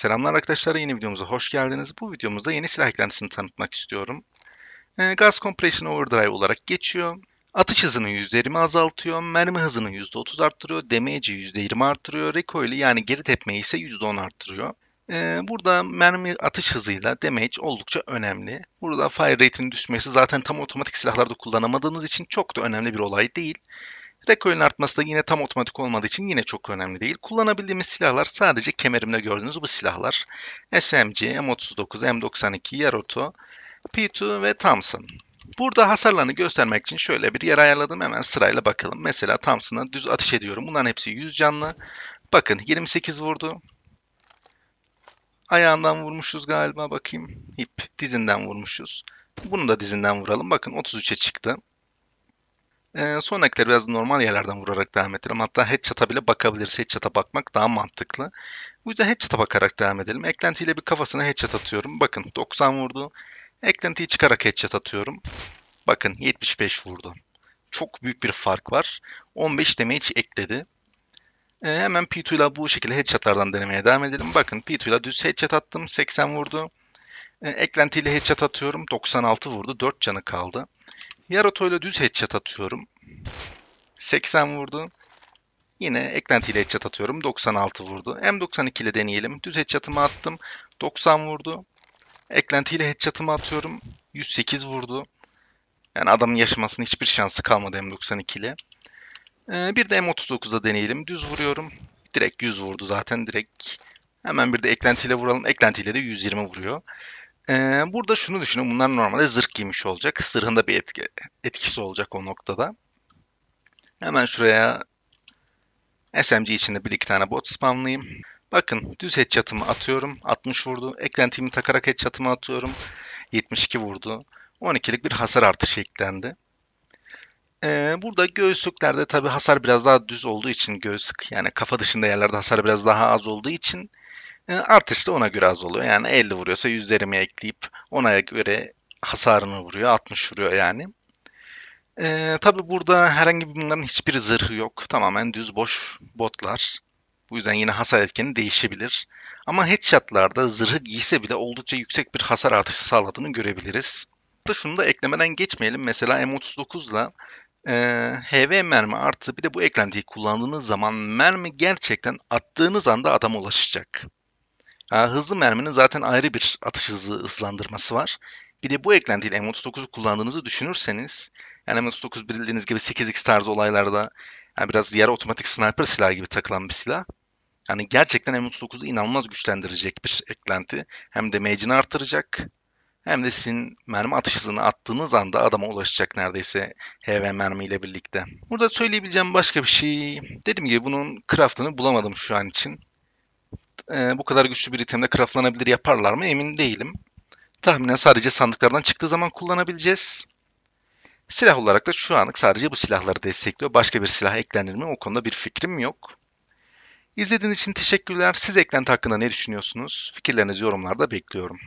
Selamlar arkadaşlar, yeni videomuza hoş geldiniz. Bu videomuzda yeni silah eklentisini tanıtmak istiyorum. E, ee, Gas Compression Overdrive olarak geçiyor. Atış hızını %20 azaltıyor, mermi hızını %30 arttırıyor, damage'i %20 arttırıyor, recoil'i yani geri tepmeyi ise %10 arttırıyor. E, burada mermi atış hızıyla damage oldukça önemli. Burada fire rate'in düşmesi zaten tam otomatik silahlarda kullanamadığımız için çok da önemli bir olay değil. Rekoyun artması da yine tam otomatik olmadığı için yine çok önemli değil. Kullanabildiğimiz silahlar sadece kemerimde gördüğünüz bu silahlar. SMG, M39, M92, Yaroto, P2 ve Thompson. Burada hasarlarını göstermek için şöyle bir yer ayarladım. Hemen sırayla bakalım. Mesela Thompson'a düz atış ediyorum. Bunların hepsi 100 canlı. Bakın 28 vurdu. Ayağından vurmuşuz galiba bakayım. Hip dizinden vurmuşuz. Bunu da dizinden vuralım. Bakın 33'e çıktı. E, ee, sonrakileri biraz normal yerlerden vurarak devam ettirelim. Hatta headshot'a bile bakabiliriz. Headshot'a bakmak daha mantıklı. Bu yüzden headshot'a bakarak devam edelim. Eklentiyle bir kafasına headshot atıyorum. Bakın 90 vurdu. Eklentiyi çıkarak headshot atıyorum. Bakın 75 vurdu. Çok büyük bir fark var. 15 damage ekledi. E, hemen P2 ile bu şekilde headshotlardan denemeye devam edelim. Bakın P2 ile düz headshot attım. 80 vurdu. E, eklentiyle headshot atıyorum. 96 vurdu. 4 canı kaldı. Yaroto'yla düz headshot atıyorum. 80 vurdu. Yine eklentiyle headshot atıyorum. 96 vurdu. M92 ile deneyelim. Düz headshot'ımı attım. 90 vurdu. Eklentiyle headshot'ımı atıyorum. 108 vurdu. Yani adamın yaşamasının hiçbir şansı kalmadı M92 ile. Ee, bir de M39'da deneyelim. Düz vuruyorum. Direkt 100 vurdu zaten direkt. Hemen bir de eklentiyle vuralım. Eklentiyle de 120 vuruyor. Ee, burada şunu düşünün. Bunlar normalde zırh giymiş olacak. Zırhın bir etki, etkisi olacak o noktada. Hemen şuraya SMG içinde bir iki tane bot spamlayayım. Bakın düz headshot'ımı atıyorum. 60 vurdu. Eklentimi takarak headshot'ımı atıyorum. 72 vurdu. 12'lik bir hasar artışı eklendi. Ee, burada göğüslüklerde tabi hasar biraz daha düz olduğu için göğüslük yani kafa dışında yerlerde hasar biraz daha az olduğu için e, Artış da ona göre az oluyor. Yani 50 vuruyorsa yüzlerimi ekleyip ona göre hasarını vuruyor. 60 vuruyor yani. Ee, tabii burada herhangi bir bunların hiçbir zırhı yok. Tamamen düz boş botlar. Bu yüzden yine hasar etkeni değişebilir. Ama headshotlarda zırhı giyse bile oldukça yüksek bir hasar artışı sağladığını görebiliriz. Da şunu da eklemeden geçmeyelim. Mesela M39'la e, HV mermi artı bir de bu eklentiyi kullandığınız zaman mermi gerçekten attığınız anda adama ulaşacak hızlı merminin zaten ayrı bir atış hızı hızlandırması var. Bir de bu eklentiyle M39'u kullandığınızı düşünürseniz yani M39 bildiğiniz gibi 8x tarzı olaylarda yani biraz yarı otomatik sniper silahı gibi takılan bir silah. Yani gerçekten M39'u inanılmaz güçlendirecek bir eklenti. Hem de mage'ini artıracak hem de sizin mermi atış hızını attığınız anda adama ulaşacak neredeyse HV mermi ile birlikte. Burada söyleyebileceğim başka bir şey. Dediğim gibi bunun craftını bulamadım şu an için e, bu kadar güçlü bir itemle craftlanabilir yaparlar mı emin değilim. Tahminen sadece sandıklardan çıktığı zaman kullanabileceğiz. Silah olarak da şu anlık sadece bu silahları destekliyor. Başka bir silah eklenir mi o konuda bir fikrim yok. İzlediğiniz için teşekkürler. Siz eklenti hakkında ne düşünüyorsunuz? Fikirlerinizi yorumlarda bekliyorum.